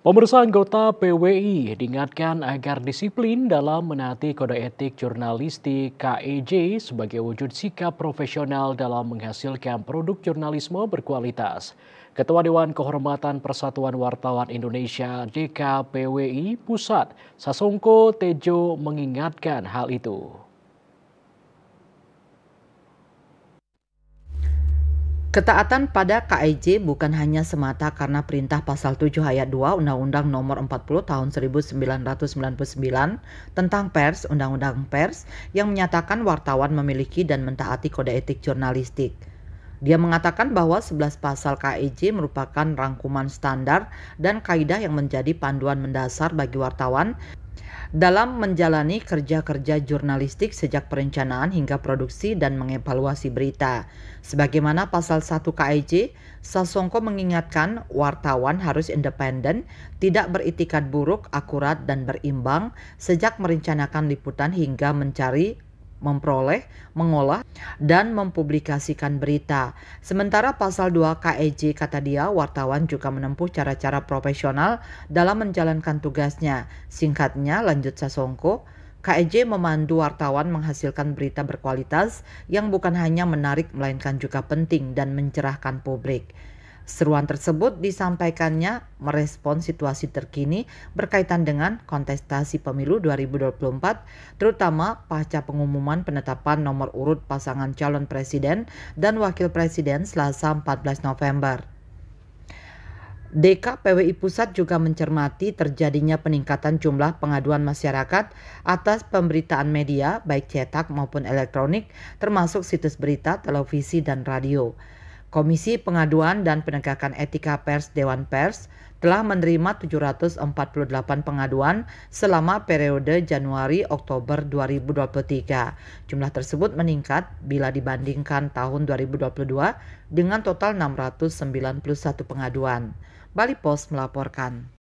Pemirsa anggota PWI diingatkan agar disiplin dalam menaati kode etik jurnalistik KEJ sebagai wujud sikap profesional dalam menghasilkan produk jurnalisme berkualitas. Ketua Dewan Kehormatan Persatuan Wartawan Indonesia JKPWI Pusat, Sasongko Tejo mengingatkan hal itu. Ketaatan pada KIJ bukan hanya semata karena perintah pasal 7 ayat 2 Undang-Undang Nomor 40 Tahun 1999 tentang Pers, Undang-Undang Pers yang menyatakan wartawan memiliki dan mentaati kode etik jurnalistik. Dia mengatakan bahwa 11 pasal KIJ merupakan rangkuman standar dan kaidah yang menjadi panduan mendasar bagi wartawan dalam menjalani kerja-kerja jurnalistik sejak perencanaan hingga produksi dan mengevaluasi berita. Sebagaimana pasal 1 KIJ, Sasongko mengingatkan wartawan harus independen, tidak beritikad buruk, akurat, dan berimbang sejak merencanakan liputan hingga mencari memperoleh, mengolah, dan mempublikasikan berita. Sementara pasal 2 KEJ kata dia, wartawan juga menempuh cara-cara profesional dalam menjalankan tugasnya. Singkatnya, lanjut Sasongko, KEJ memandu wartawan menghasilkan berita berkualitas yang bukan hanya menarik melainkan juga penting dan mencerahkan publik. Seruan tersebut disampaikannya merespon situasi terkini berkaitan dengan kontestasi pemilu 2024, terutama pasca pengumuman penetapan nomor urut pasangan calon presiden dan wakil presiden Selasa 14 November. DKPWI Pusat juga mencermati terjadinya peningkatan jumlah pengaduan masyarakat atas pemberitaan media baik cetak maupun elektronik termasuk situs berita, televisi, dan radio. Komisi Pengaduan dan Penegakan Etika Pers Dewan Pers telah menerima 748 pengaduan selama periode Januari-Oktober 2023. Jumlah tersebut meningkat bila dibandingkan tahun 2022 dengan total 691 pengaduan. Bali Post melaporkan.